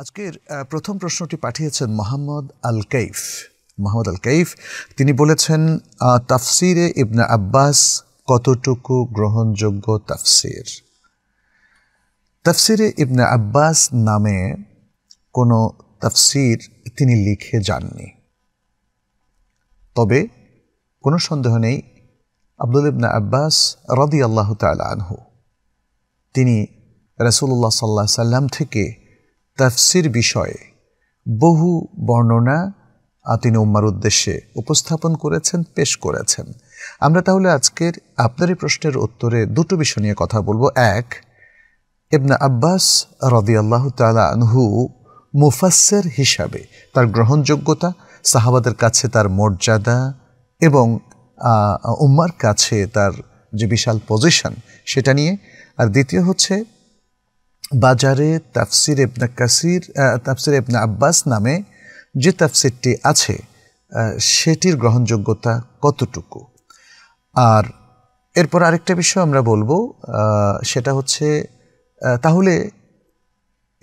আজকের প্রথম প্রশ্নটি পাঠিয়েছেন মোহাম্মদ আল কাইফ মোহাম্মদ আল কাইফ তিনি বলেছেন তাফসিরে ইবনা আব্বাস কতটুকু গ্রহণযোগ্য তাফসির তাফসিরে ইবনা আব্বাস নামে কোনো তাফসির তিনি লিখে যাননি তবে কোনো সন্দেহ নেই আব্দুল ইবনা আব্বাস রদি আল্লাহ তালহ তিনি রসুল্লাহ সাল্লাহ সাল্লাম থেকে তাফসির বিষয়ে বহু বর্ণনা আতিন উম্মার উদ্দেশ্যে উপস্থাপন করেছেন পেশ করেছেন আমরা তাহলে আজকের আপনারই প্রশ্নের উত্তরে দুটো বিষয় নিয়ে কথা বলবো এক ইবনা আব্বাস রদিয়াল্লাহ তালা আনহু মুফাসের হিসাবে তার গ্রহণযোগ্যতা সাহাবাদের কাছে তার মর্যাদা এবং উম্মার কাছে তার যে বিশাল পজিশন সেটা নিয়ে আর দ্বিতীয় হচ্ছে বাজারে তাফসির এবনা কাসির তাফসির এবনা আব্বাস নামে যে তাফসিরটি আছে সেটির গ্রহণযোগ্যতা কতটুকু আর এরপর আরেকটা বিষয় আমরা বলবো সেটা হচ্ছে তাহলে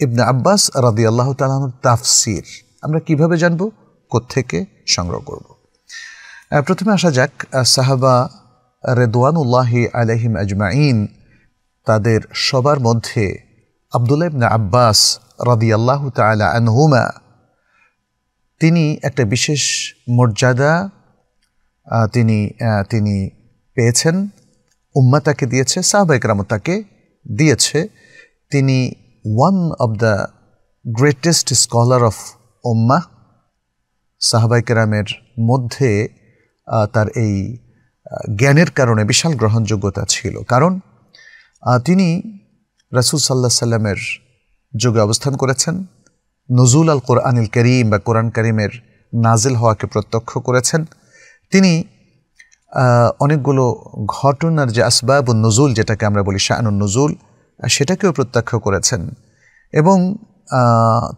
ইবনা আব্বাস রাদি আল্লাহ তালাহর তাফসির আমরা কিভাবে জানব কোত্থেকে সংগ্রহ করব প্রথমে আসা যাক সাহাবা রেদওয়ানুল্লাহি আলহিম আজমাইন তাদের সবার মধ্যে আবদুল্লাহ ইবনে আব্বাস রাদি আল্লাহ তালা আনহুমা তিনি একটা বিশেষ মর্যাদা তিনি তিনি পেয়েছেন উম্মা তাকে দিয়েছে সাহবা একরাম তাকে দিয়েছে তিনি one of the greatest scholar of উম্মা সাহবা একরামের মধ্যে তার এই জ্ঞানের কারণে বিশাল গ্রহণযোগ্যতা ছিল কারণ তিনি রাসুল সাল্লা সাল্লামের যুগে অবস্থান করেছেন নজুল আল কোরআনিল করিম বা কোরআন করিমের নাজিল হওয়াকে প্রত্যক্ষ করেছেন তিনি অনেকগুলো ঘটনার যে আসবাব ও নজুল যেটাকে আমরা বলি শাহানুন নজুল সেটাকেও প্রত্যক্ষ করেছেন এবং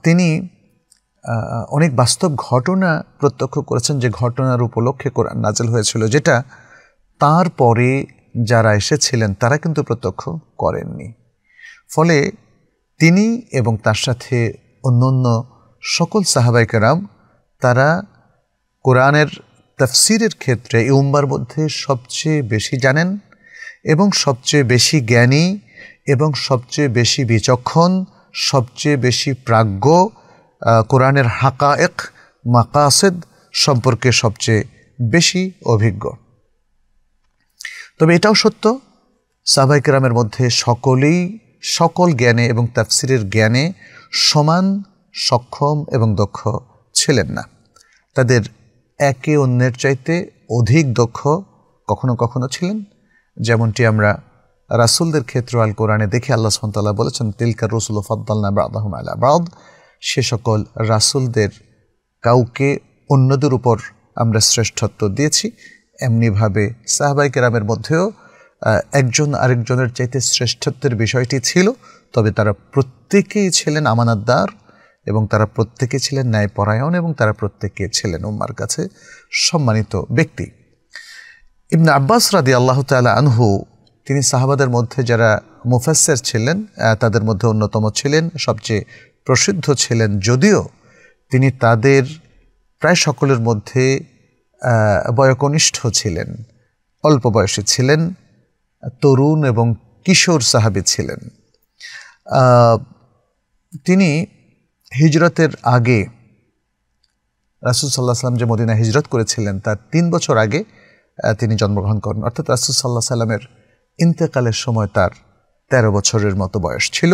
তিনি অনেক বাস্তব ঘটনা প্রত্যক্ষ করেছেন যে ঘটনার উপলক্ষে কোরআন নাজেল হয়েছিল যেটা তার পরে যারা এসেছিলেন তারা কিন্তু প্রত্যক্ষ করেননি ফলে তিনি এবং তার সাথে অন্য অন্য সকল সাহাবাইকেরাম তারা কোরআনের তফসিরের ক্ষেত্রে এই উম্বার মধ্যে সবচেয়ে বেশি জানেন এবং সবচেয়ে বেশি জ্ঞানী এবং সবচেয়ে বেশি বিচক্ষণ সবচেয়ে বেশি প্রাজ্ঞ কোরআনের এক মাকাসেদ সম্পর্কে সবচেয়ে বেশি অভিজ্ঞ তবে এটাও সত্য সাহবাইকরামের মধ্যে সকলেই সকল জ্ঞানে এবং তাফসিরের জ্ঞানে সমান সক্ষম এবং দক্ষ ছিলেন না তাদের একে অন্যের চাইতে অধিক দক্ষ কখনো কখনো ছিলেন যেমনটি আমরা রাসুলদের ক্ষেত্র আল কোরআনে দেখে আল্লাহ সন্তাল্লাহ বলেছেন তিলকার রসুল ফদ্দালনা বাদাহম আলা আবাদ সে সকল রাসুলদের কাউকে অন্যদের উপর আমরা শ্রেষ্ঠত্ব দিয়েছি এমনিভাবে সাহবাই কেরামের মধ্যেও একজন আরেকজনের চাইতে শ্রেষ্ঠত্বের বিষয়টি ছিল তবে তারা প্রত্যেকেই ছিলেন আমানাতদার এবং তারা প্রত্যেকে ছিলেন ন্যায়পরায়ণ এবং তারা প্রত্যেকে ছিলেন উম্মার কাছে সম্মানিত ব্যক্তি ইবনে আব্বাস রাদি আল্লাহ তালা আনহু তিনি সাহাবাদের মধ্যে যারা মুফাসের ছিলেন তাদের মধ্যে অন্যতম ছিলেন সবচেয়ে প্রসিদ্ধ ছিলেন যদিও তিনি তাদের প্রায় সকলের মধ্যে বয়কনিষ্ঠ ছিলেন অল্প বয়সী ছিলেন তরুণ এবং কিশোর সাহাবি ছিলেন তিনি হিজরতের আগে রাসুলসাল্লাহ সাল্লাম যে মদিনা হিজরত করেছিলেন তার তিন বছর আগে তিনি জন্মগ্রহণ করেন অর্থাৎ রাসুল সাল্লাহ সাল্লামের ইন্তেকালের সময় তার তেরো বছরের মতো বয়স ছিল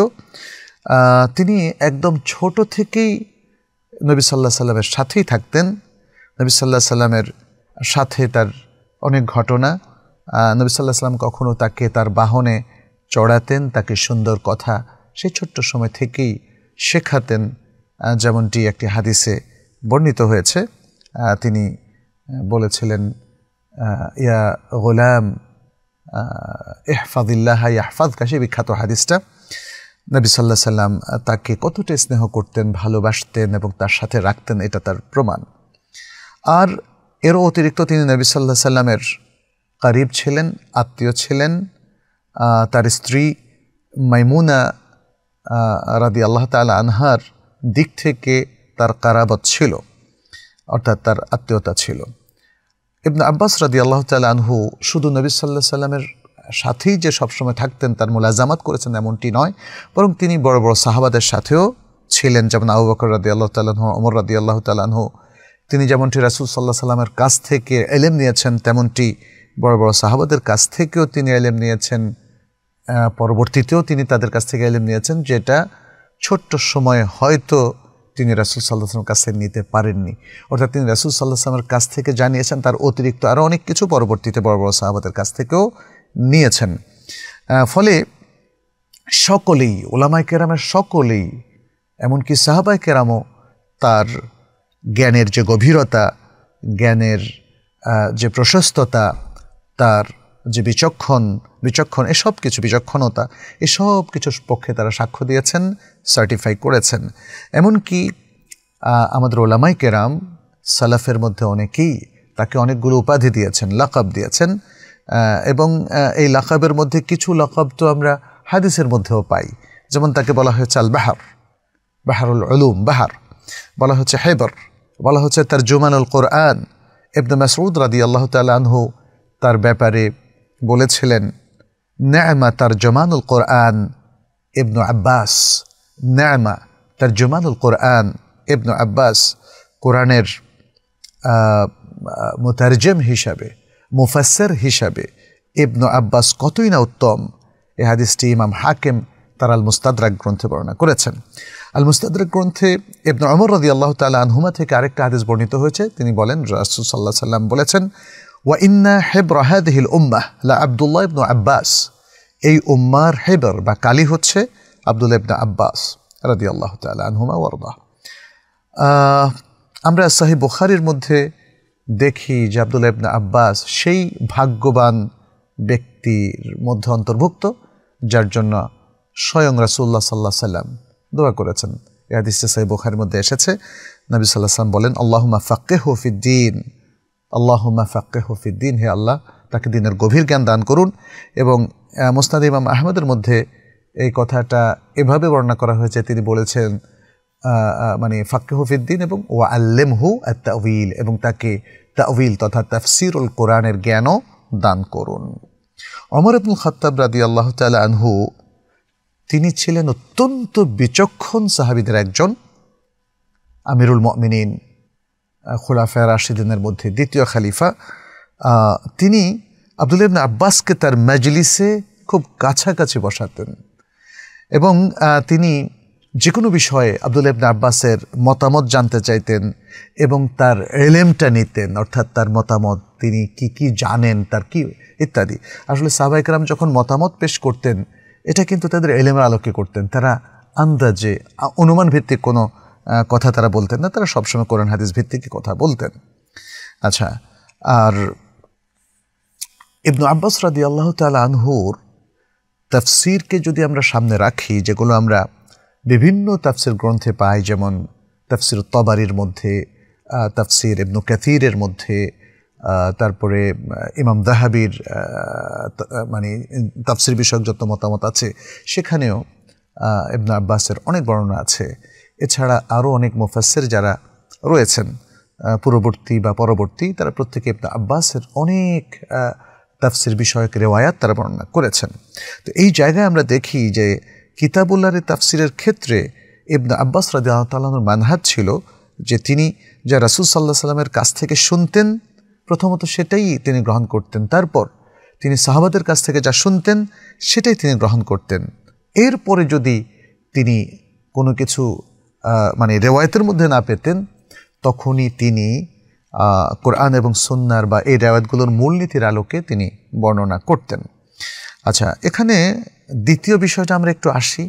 তিনি একদম ছোট থেকেই নবী সাল্লাহ সাল্লামের সাথেই থাকতেন নবী সাল্লাহ সাল্লামের সাথে তার অনেক ঘটনা নবী সাল্লাহ সাল্লাম কখনও তাকে তার বাহনে চড়াতেন তাকে সুন্দর কথা সেই ছোট্ট সময় থেকেই শেখাতেন যেমনটি একটি হাদিসে বর্ণিত হয়েছে তিনি বলেছিলেন ইয়া গোলাম এহফাদিল্লাহ ইয়াহফাদ কাশি বিখ্যাত হাদিসটা নবী সাল্লাহ সাল্লাম তাকে কতটা স্নেহ করতেন ভালোবাসতেন এবং তার সাথে রাখতেন এটা তার প্রমাণ আর এরও অতিরিক্ত তিনি নবী সাল্লাহ সাল্লামের কারিব ছিলেন আত্মীয় ছিলেন তার স্ত্রী মাইমুনা রাদি আল্লাহ তাল আনহার দিক থেকে তার কারাবত ছিল অর্থাৎ তার আত্মীয়তা ছিল ইবনা আব্বাস রাদি আল্লাহ তাল আনহু শুধু নবী সাল্লাহ সাল্লামের সাথেই যে সবসময় থাকতেন তার মোলাজামাত করেছেন এমনটি নয় বরং তিনি বড় বড় সাহাবাদের সাথেও ছিলেন যেমন আবু বকর রাদি আল্লাহ তালাহ অমর রাদি আল্লাহ তালাহ তিনি যেমনটি রাসুল সাল্লাহ সাল্লামের কাছ থেকে এলেম নিয়েছেন তেমনটি বড় বড় সাহাবাদের কাছ থেকেও তিনি এলেম নিয়েছেন পরবর্তীতেও তিনি তাদের কাছ থেকে এলেম নিয়েছেন যেটা ছোট্ট সময়ে হয়তো তিনি রাসুল সাল্লাহামের থেকে নিতে পারেননি অর্থাৎ তিনি রাসুল সাল্লাহামের কাছ থেকে জানিয়েছেন তার অতিরিক্ত আরও অনেক কিছু পরবর্তীতে বড় বড় সাহাবাদের কাছ থেকেও নিয়েছেন ফলে সকলেই ওলামাই কেরামের সকলেই এমনকি সাহাবাই কেরামও তার জ্ঞানের যে গভীরতা জ্ঞানের যে প্রশস্ততা তার যে বিচক্ষণ বিচক্ষণ এসব কিছু বিচক্ষণতা এসব কিছুর পক্ষে তারা সাক্ষ্য দিয়েছেন সার্টিফাই করেছেন এমনকি আমাদের ওলামাই কেরাম সালাফের মধ্যে অনেকেই তাকে অনেকগুলো উপাধি দিয়েছেন লাকাব দিয়েছেন এবং এই লাকাবের মধ্যে কিছু লাকাব তো আমরা হাদিসের মধ্যেও পাই যেমন তাকে বলা হয়েছে আল বাহার বাহারুল আলুম বাহার বলা হচ্ছে হেবর বলা হচ্ছে তার জুমানুল কোরআন ইবনে মাসউদ রাদি আল্লাহ তাল আনহু তার ব্যাপারে বলেছিলেন ন্যায়মা তার জমানুল কোরআন ইবনু আব্বাস ন্যায়মা তার জমানুল কোরআন ইবনু আব্বাস কোরআনের মোতারজেম হিসাবে মুফাসের হিসাবে ইবনু আব্বাস কতই না উত্তম এ হাদিসটি ইমাম হাকিম তার আল মুস্তাদরাক গ্রন্থে বর্ণনা করেছেন আল মুস্তাদরাক গ্রন্থে ইবনু অমর রদি আল্লাহ তালা আনহুমা থেকে আরেকটা হাদিস বর্ণিত হয়েছে তিনি বলেন রাসুল সাল্লাহ সাল্লাম বলেছেন وإن حبر هذه الأمة لعبد الله بن عباس এই উম্মার হেবর বা কালি হচ্ছে আবদুল ইবনা আব্বাস রাদি আল্লাহ তালা আনহুমা ওয়ারদা আমরা সাহেব বুখারির মধ্যে দেখি যে আবদুল ইবনা আব্বাস সেই ভাগ্যবান ব্যক্তির মধ্যে অন্তর্ভুক্ত যার জন্য স্বয়ং রাসুল্লাহ সাল্লাহ সাল্লাম দোয়া করেছেন এ হাদিসটা সাহিব বুখারির মধ্যে এসেছে নবী সাল্লাহ সাল্লাম বলেন আল্লাহ ফাক্কে হুফিদ্দিন আল্লাহ ফাক্কে হফিদ্দিন হে আল্লাহ তাকে দিনের গভীর জ্ঞান দান করুন এবং মোস্তাদ ইমাম আহমেদের মধ্যে এই কথাটা এভাবে বর্ণনা করা হয়েছে তিনি বলেছেন মানে ফাক্কে হফিদ্দিন এবং ও আল্লেম হু তাউিল এবং তাকে তাউিল তথা তাফসিরুল কোরআনের জ্ঞানও দান করুন অমর আব্দুল খত্তাব রাদি আল্লাহ তালা আনহু তিনি ছিলেন অত্যন্ত বিচক্ষণ সাহাবিদের একজন আমিরুল মমিনিন খোলাফা রাশিদিনের মধ্যে দ্বিতীয় খালিফা তিনি আবদুল ইবনা আব্বাসকে তার মজলিসে খুব কাছাকাছি বসাতেন এবং তিনি যে কোনো বিষয়ে আবদুল ইবনা আব্বাসের মতামত জানতে চাইতেন এবং তার এলেমটা নিতেন অর্থাৎ তার মতামত তিনি কি কি জানেন তার কি ইত্যাদি আসলে সাহবাইকরাম যখন মতামত পেশ করতেন এটা কিন্তু তাদের এলেমের আলোকে করতেন তারা আন্দাজে অনুমান ভিত্তিক কোনো কথা তারা বলতেন না তারা সবসময় কোরআন হাদিস ভিত্তিক কথা বলতেন আচ্ছা আর ইবনু আব্বাস রাদি আল্লাহ তালা আনহুর তাফসিরকে যদি আমরা সামনে রাখি যেগুলো আমরা বিভিন্ন তাফসির গ্রন্থে পাই যেমন তাফসির তবারির মধ্যে তাফসির ইবনু ক্যাথিরের মধ্যে তারপরে ইমাম দাহাবির মানে তাফসির বিষয়ক যত মতামত আছে সেখানেও ইবনু আব্বাসের অনেক বর্ণনা আছে এছাড়া আরও অনেক মুফাসের যারা রয়েছেন পূর্ববর্তী বা পরবর্তী তারা প্রত্যেকে ইবনা আব্বাসের অনেক তাফসির বিষয়ক রেওয়ায়াত তারা বর্ণনা করেছেন তো এই জায়গায় আমরা দেখি যে কিতাবুল্লাহরের তাফসিরের ক্ষেত্রে ইবনা আব্বাস রাজি আল্লাহর মানহাত ছিল যে তিনি যা রাসুল সাল্লাহ সাল্লামের কাছ থেকে শুনতেন প্রথমত সেটাই তিনি গ্রহণ করতেন তারপর তিনি সাহাবাদের কাছ থেকে যা শুনতেন সেটাই তিনি গ্রহণ করতেন এরপরে যদি তিনি কোনো কিছু মানে রেওয়ায়তের মধ্যে না পেতেন তখনই তিনি কোরআন এবং সন্ন্যার বা এই রেওয়ায়তগুলোর মূলনীতির আলোকে তিনি বর্ণনা করতেন আচ্ছা এখানে দ্বিতীয় বিষয়টা আমরা একটু আসি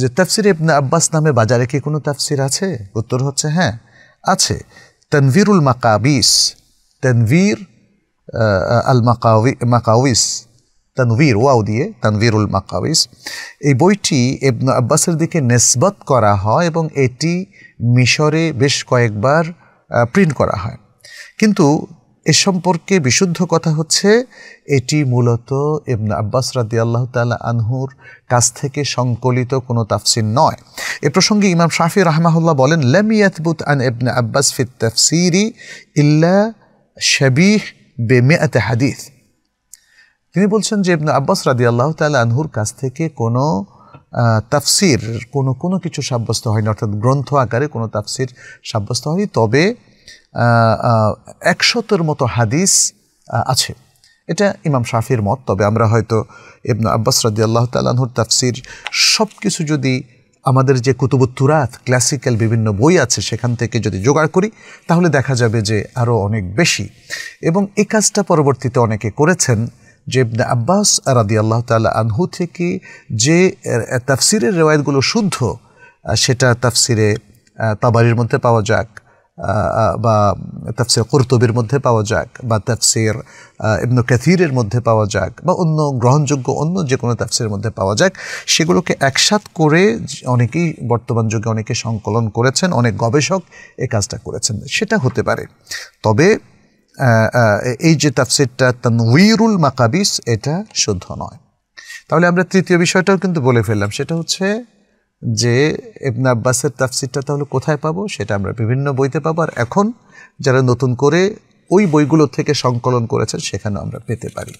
যে তাফসির ইবনে আব্বাস নামে বাজারে কি কোনো তাফসির আছে উত্তর হচ্ছে হ্যাঁ আছে তানভিরুল মাকাবিস তানভির আল মাকাউ মাকাউইস তানভীর ওয়াও দিয়ে তানভীরুল মাকাবিস এই বইটি এবনু আব্বাসের দিকে নেসবত করা হয় এবং এটি মিশরে বেশ কয়েকবার প্রিন্ট করা হয় কিন্তু এ সম্পর্কে বিশুদ্ধ কথা হচ্ছে এটি মূলত ইবন আব্বাস রাদি আল্লাহ তালা আনহুর কাছ থেকে সংকলিত কোনো তাফসির নয় এ প্রসঙ্গে ইমাম শাফি রাহমাহুল্লাহ বলেন লেমিয়াতবুত আন ইবন আব্বাস ফিত তাফসিরি ইল্লা শবিহ বেমে হাদিস তিনি বলছেন যে আব্বাস রাদি আল্লাহ তাল্লাহ আনহুর কাছ থেকে কোনো তাফসির কোনো কোনো কিছু সাব্যস্ত হয়নি অর্থাৎ গ্রন্থ আকারে কোনো তাফসির সাব্যস্ত হয়নি তবে একশতর মতো হাদিস আছে এটা ইমাম শাফির মত তবে আমরা হয়তো ইবনু আব্বাস রাদি আল্লাহ তালহুর তাফসির সব কিছু যদি আমাদের যে কুতুবুত্তুরাত ক্লাসিক্যাল বিভিন্ন বই আছে সেখান থেকে যদি জোগাড় করি তাহলে দেখা যাবে যে আরও অনেক বেশি এবং এই কাজটা পরবর্তীতে অনেকে করেছেন যে ইবনে আব্বাস রাদি আল্লাহ তাল্লাহ আনহু থেকে যে তাফসিরের রেওয়ায়তগুলো শুদ্ধ সেটা তাফসিরে তাবারির মধ্যে পাওয়া যাক বা তাফসির কর্তবির মধ্যে পাওয়া যাক বা তাফসির ইবনু ক্যাথিরের মধ্যে পাওয়া যাক বা অন্য গ্রহণযোগ্য অন্য যে কোনো তাফসিরের মধ্যে পাওয়া যাক সেগুলোকে একসাথ করে অনেকেই বর্তমান যুগে অনেকে সংকলন করেছেন অনেক গবেষক এ কাজটা করেছেন সেটা হতে পারে তবে এই যে তাফসিরটা তানউইরুল মাকাবিস এটা শুদ্ধ নয় তাহলে আমরা তৃতীয় বিষয়টাও কিন্তু বলে ফেললাম সেটা হচ্ছে যে ইবনা আব্বাসের তাফসিরটা তাহলে কোথায় পাবো সেটা আমরা বিভিন্ন বইতে পাবো আর এখন যারা নতুন করে ওই বইগুলো থেকে সংকলন করেছেন সেখানেও আমরা পেতে পারি